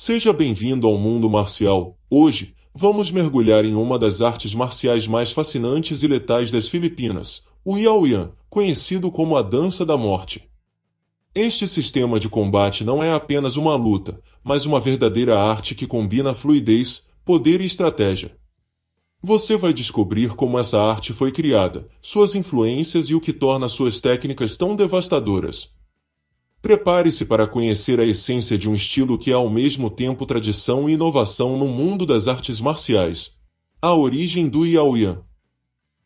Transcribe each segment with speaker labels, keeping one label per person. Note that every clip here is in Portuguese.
Speaker 1: Seja bem-vindo ao mundo marcial. Hoje, vamos mergulhar em uma das artes marciais mais fascinantes e letais das Filipinas, o Yaoyan, conhecido como a Dança da Morte. Este sistema de combate não é apenas uma luta, mas uma verdadeira arte que combina fluidez, poder e estratégia. Você vai descobrir como essa arte foi criada, suas influências e o que torna suas técnicas tão devastadoras. Prepare-se para conhecer a essência de um estilo que é ao mesmo tempo tradição e inovação no mundo das artes marciais. A origem do Yaoyan.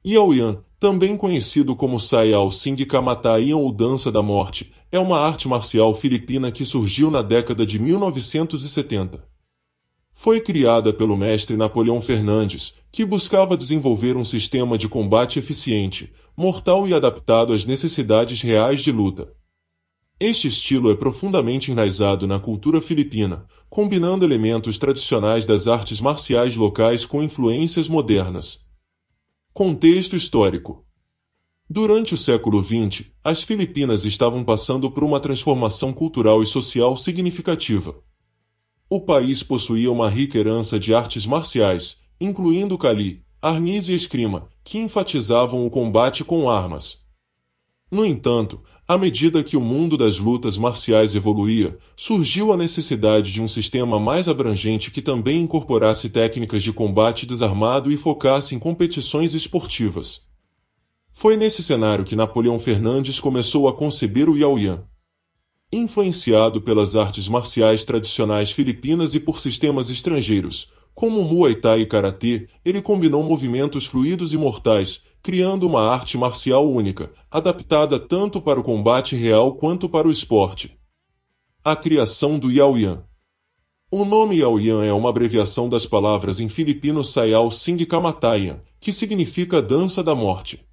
Speaker 1: Yaoyan, também conhecido como Sayao Sing Kamatayan ou Dança da Morte, é uma arte marcial filipina que surgiu na década de 1970. Foi criada pelo mestre Napoleão Fernandes, que buscava desenvolver um sistema de combate eficiente, mortal e adaptado às necessidades reais de luta. Este estilo é profundamente enraizado na cultura filipina, combinando elementos tradicionais das artes marciais locais com influências modernas. Contexto histórico: Durante o século XX, as Filipinas estavam passando por uma transformação cultural e social significativa. O país possuía uma rica herança de artes marciais, incluindo cali, arnis e esgrima, que enfatizavam o combate com armas. No entanto, à medida que o mundo das lutas marciais evoluía, surgiu a necessidade de um sistema mais abrangente que também incorporasse técnicas de combate desarmado e focasse em competições esportivas. Foi nesse cenário que Napoleão Fernandes começou a conceber o Yaoyan. Influenciado pelas artes marciais tradicionais filipinas e por sistemas estrangeiros, como Muay Thai e Karatê, ele combinou movimentos fluidos e mortais, criando uma arte marcial única, adaptada tanto para o combate real quanto para o esporte. A criação do Yaoyan. O nome Yaoyan é uma abreviação das palavras em filipino Sayal Sing Kamatayan, que significa dança da morte.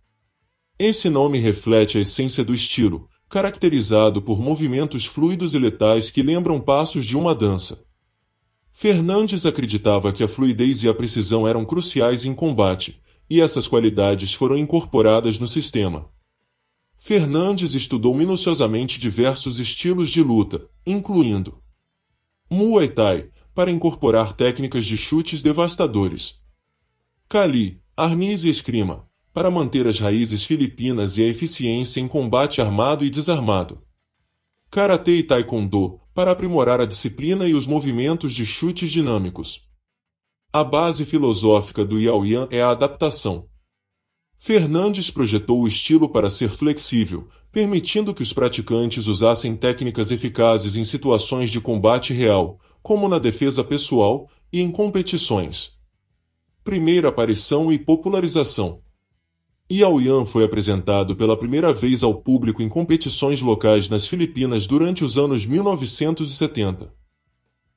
Speaker 1: Esse nome reflete a essência do estilo, caracterizado por movimentos fluidos e letais que lembram passos de uma dança. Fernandes acreditava que a fluidez e a precisão eram cruciais em combate, e essas qualidades foram incorporadas no sistema. Fernandes estudou minuciosamente diversos estilos de luta, incluindo Muay Thai, para incorporar técnicas de chutes devastadores, Kali, arnis e escrima, para manter as raízes filipinas e a eficiência em combate armado e desarmado, Karate e Taekwondo, para aprimorar a disciplina e os movimentos de chutes dinâmicos. A base filosófica do Yao Yan é a adaptação. Fernandes projetou o estilo para ser flexível, permitindo que os praticantes usassem técnicas eficazes em situações de combate real, como na defesa pessoal e em competições. Primeira aparição e popularização. Yao Yan foi apresentado pela primeira vez ao público em competições locais nas Filipinas durante os anos 1970.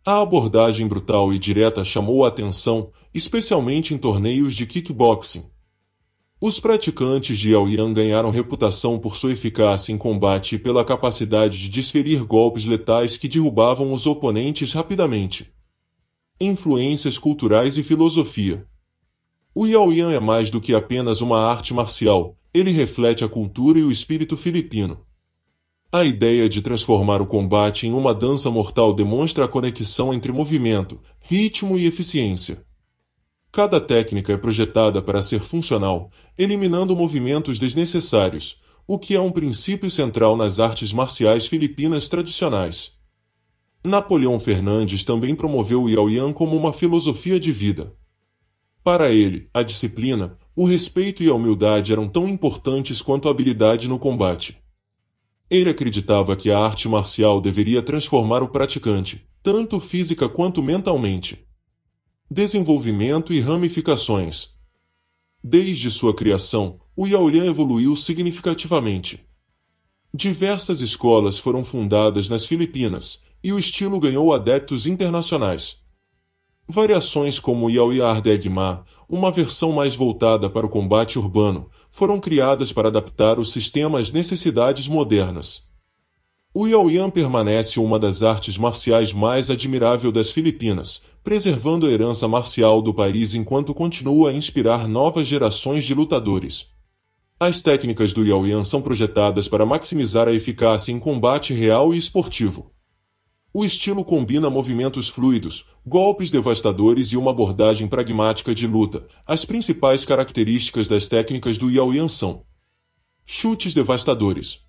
Speaker 1: A abordagem brutal e direta chamou a atenção, especialmente em torneios de kickboxing. Os praticantes de Aoyan ganharam reputação por sua eficácia em combate e pela capacidade de desferir golpes letais que derrubavam os oponentes rapidamente. Influências culturais e filosofia. O Yaoyan é mais do que apenas uma arte marcial, ele reflete a cultura e o espírito filipino. A ideia de transformar o combate em uma dança mortal demonstra a conexão entre movimento, ritmo e eficiência. Cada técnica é projetada para ser funcional, eliminando movimentos desnecessários, o que é um princípio central nas artes marciais filipinas tradicionais. Napoleão Fernandes também promoveu o Yaoyan como uma filosofia de vida. Para ele, a disciplina, o respeito e a humildade eram tão importantes quanto a habilidade no combate. Ele acreditava que a arte marcial deveria transformar o praticante, tanto física quanto mentalmente. Desenvolvimento e ramificações. Desde sua criação, o Yaolhan evoluiu significativamente. Diversas escolas foram fundadas nas Filipinas e o estilo ganhou adeptos internacionais. Variações como Yauiar Degma, uma versão mais voltada para o combate urbano, foram criadas para adaptar o sistema às necessidades modernas. O Yaoyan permanece uma das artes marciais mais admirável das Filipinas, preservando a herança marcial do país enquanto continua a inspirar novas gerações de lutadores. As técnicas do Yaoyan são projetadas para maximizar a eficácia em combate real e esportivo. O estilo combina movimentos fluidos, golpes devastadores e uma abordagem pragmática de luta. As principais características das técnicas do Yaoyan são chutes devastadores.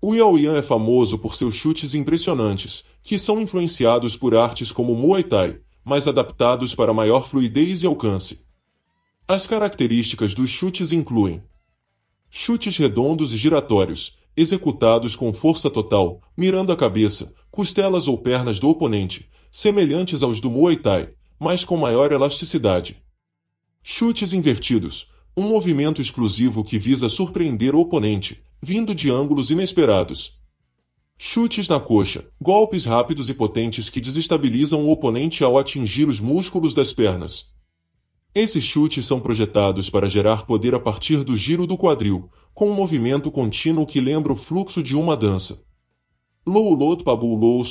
Speaker 1: O Yaoyan é famoso por seus chutes impressionantes, que são influenciados por artes como Muay Thai, mas adaptados para maior fluidez e alcance. As características dos chutes incluem chutes redondos e giratórios, executados com força total, mirando a cabeça, costelas ou pernas do oponente, semelhantes aos do Muay Thai, mas com maior elasticidade. Chutes invertidos, um movimento exclusivo que visa surpreender o oponente, vindo de ângulos inesperados. Chutes na coxa, golpes rápidos e potentes que desestabilizam o oponente ao atingir os músculos das pernas. Esses chutes são projetados para gerar poder a partir do giro do quadril, com um movimento contínuo que lembra o fluxo de uma dança. Lou Lot Pabu Lou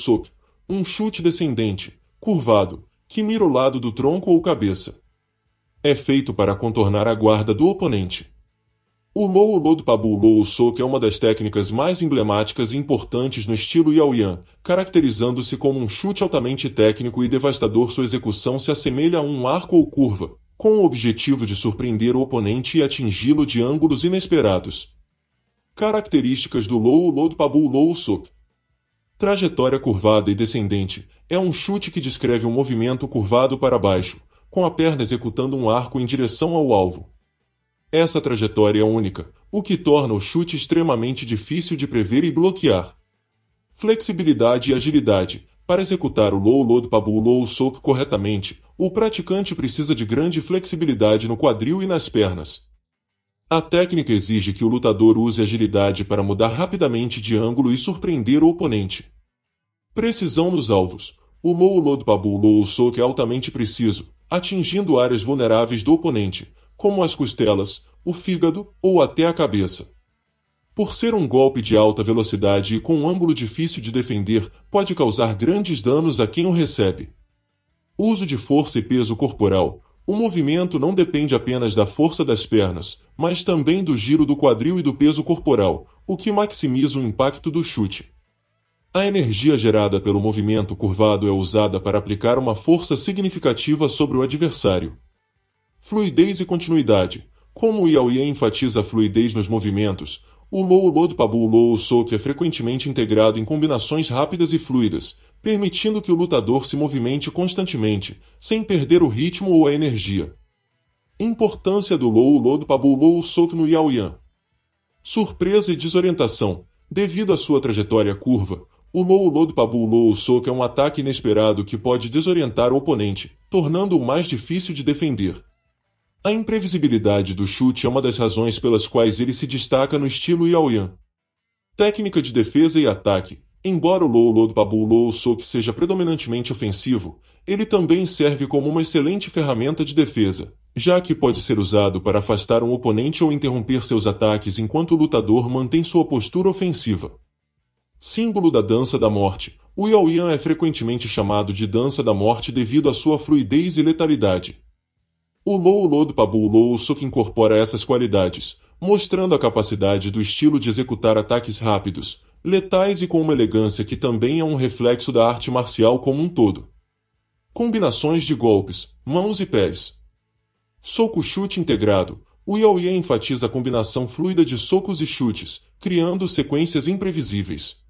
Speaker 1: um chute descendente, curvado, que mira o lado do tronco ou cabeça. É feito para contornar a guarda do oponente. O Lou Lod Pabu Lou Sok é uma das técnicas mais emblemáticas e importantes no estilo Yaoyan, caracterizando-se como um chute altamente técnico e devastador. Sua execução se assemelha a um arco ou curva, com o objetivo de surpreender o oponente e atingi-lo de ângulos inesperados. Características do Low Load Pabu Low Soap Trajetória curvada e descendente é um chute que descreve um movimento curvado para baixo, com a perna executando um arco em direção ao alvo. Essa trajetória é única, o que torna o chute extremamente difícil de prever e bloquear. Flexibilidade e agilidade para executar o low load pabu low soap corretamente, o praticante precisa de grande flexibilidade no quadril e nas pernas. A técnica exige que o lutador use agilidade para mudar rapidamente de ângulo e surpreender o oponente. Precisão nos alvos. O Moulod Pabu Lou soco é altamente preciso, atingindo áreas vulneráveis do oponente, como as costelas, o fígado ou até a cabeça. Por ser um golpe de alta velocidade e com um ângulo difícil de defender, pode causar grandes danos a quem o recebe. Uso de força e peso corporal. O movimento não depende apenas da força das pernas, mas também do giro do quadril e do peso corporal, o que maximiza o impacto do chute. A energia gerada pelo movimento curvado é usada para aplicar uma força significativa sobre o adversário. Fluidez e continuidade. Como o Yaoye enfatiza a fluidez nos movimentos, o Mou Lodpabu Lou Souk é frequentemente integrado em combinações rápidas e fluidas, permitindo que o lutador se movimente constantemente, sem perder o ritmo ou a energia. Importância do Lou Lodo Pabulou sok no Yao Yan. Surpresa e desorientação. Devido à sua trajetória curva, o Lou Lodo Pabulou sok é um ataque inesperado que pode desorientar o oponente, tornando-o mais difícil de defender. A imprevisibilidade do chute é uma das razões pelas quais ele se destaca no estilo Yao Yan. Técnica de defesa e ataque Embora o Low Load Babu Low Soak seja predominantemente ofensivo, ele também serve como uma excelente ferramenta de defesa, já que pode ser usado para afastar um oponente ou interromper seus ataques enquanto o lutador mantém sua postura ofensiva. Símbolo da dança da morte, o Yaoyan é frequentemente chamado de dança da morte devido à sua fluidez e letalidade. O Low Load Babu Low Soak incorpora essas qualidades, mostrando a capacidade do estilo de executar ataques rápidos, letais e com uma elegância que também é um reflexo da arte marcial como um todo. Combinações de golpes, mãos e pés. Soco-chute integrado. O Yaoye enfatiza a combinação fluida de socos e chutes, criando sequências imprevisíveis.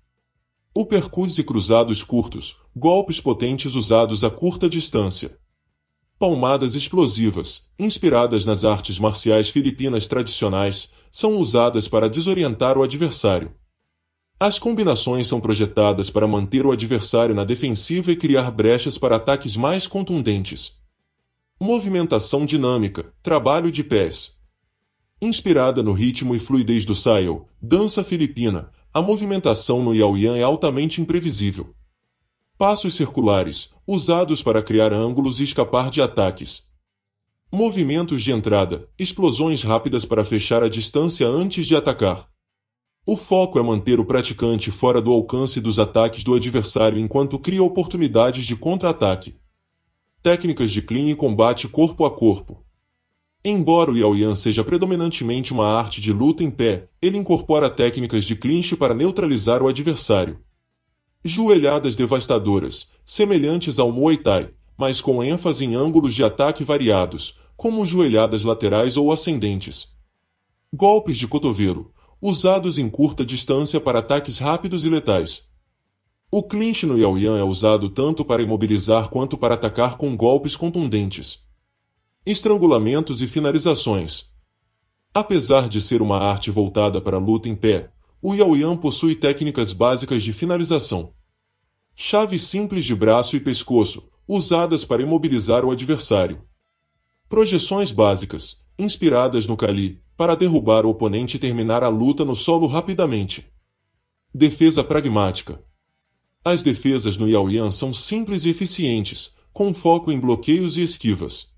Speaker 1: Uppercuts e cruzados curtos, golpes potentes usados a curta distância. Palmadas explosivas, inspiradas nas artes marciais filipinas tradicionais, são usadas para desorientar o adversário, as combinações são projetadas para manter o adversário na defensiva e criar brechas para ataques mais contundentes. Movimentação dinâmica, trabalho de pés. Inspirada no ritmo e fluidez do saio, dança filipina, a movimentação no yaoyan é altamente imprevisível. Passos circulares, usados para criar ângulos e escapar de ataques. Movimentos de entrada, explosões rápidas para fechar a distância antes de atacar. O foco é manter o praticante fora do alcance dos ataques do adversário enquanto cria oportunidades de contra-ataque. Técnicas de clean e combate corpo a corpo. Embora o Yaoyan seja predominantemente uma arte de luta em pé, ele incorpora técnicas de clinch para neutralizar o adversário. Joelhadas devastadoras, semelhantes ao Muay Thai, mas com ênfase em ângulos de ataque variados, como joelhadas laterais ou ascendentes. Golpes de cotovelo, usados em curta distância para ataques rápidos e letais. O clinch no Yaoyan é usado tanto para imobilizar quanto para atacar com golpes contundentes, estrangulamentos e finalizações. Apesar de ser uma arte voltada para a luta em pé, o Yaoyan possui técnicas básicas de finalização. Chaves simples de braço e pescoço, usadas para imobilizar o adversário. Projeções básicas, inspiradas no Kali, para derrubar o oponente e terminar a luta no solo rapidamente. Defesa pragmática. As defesas no Yaoyan são simples e eficientes, com foco em bloqueios e esquivas.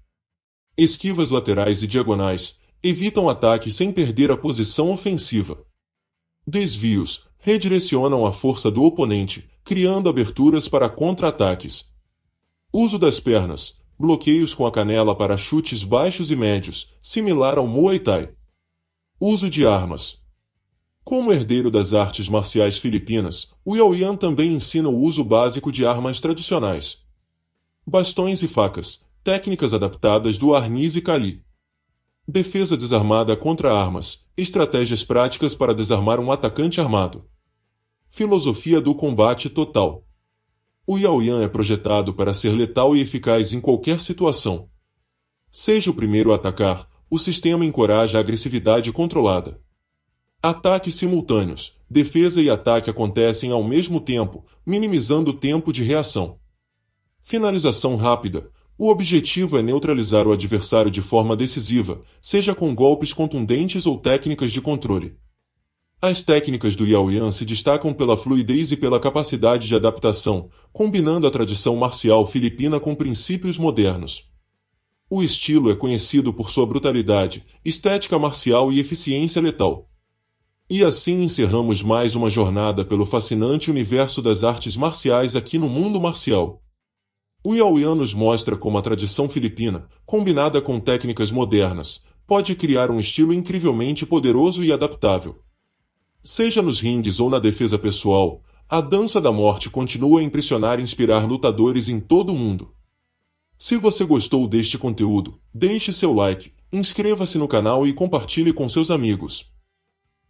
Speaker 1: Esquivas laterais e diagonais evitam ataque sem perder a posição ofensiva. Desvios redirecionam a força do oponente, criando aberturas para contra-ataques. Uso das pernas, bloqueios com a canela para chutes baixos e médios, similar ao Muay Thai. Uso de armas. Como herdeiro das artes marciais filipinas, o Yaoyan também ensina o uso básico de armas tradicionais. Bastões e facas, técnicas adaptadas do arniz e cali. Defesa desarmada contra armas, estratégias práticas para desarmar um atacante armado. Filosofia do combate total. O Yaoyan é projetado para ser letal e eficaz em qualquer situação. Seja o primeiro a atacar, o sistema encoraja a agressividade controlada. Ataques simultâneos, defesa e ataque acontecem ao mesmo tempo, minimizando o tempo de reação. Finalização rápida. O objetivo é neutralizar o adversário de forma decisiva, seja com golpes contundentes ou técnicas de controle. As técnicas do Yan se destacam pela fluidez e pela capacidade de adaptação, combinando a tradição marcial filipina com princípios modernos. O estilo é conhecido por sua brutalidade, estética marcial e eficiência letal. E assim encerramos mais uma jornada pelo fascinante universo das artes marciais aqui no mundo marcial. O Yaoyan nos mostra como a tradição filipina, combinada com técnicas modernas, pode criar um estilo incrivelmente poderoso e adaptável. Seja nos rindes ou na defesa pessoal, a dança da morte continua a impressionar e inspirar lutadores em todo o mundo. Se você gostou deste conteúdo, deixe seu like, inscreva-se no canal e compartilhe com seus amigos.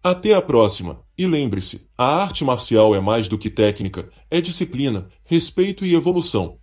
Speaker 1: Até a próxima, e lembre-se: a arte marcial é mais do que técnica, é disciplina, respeito e evolução.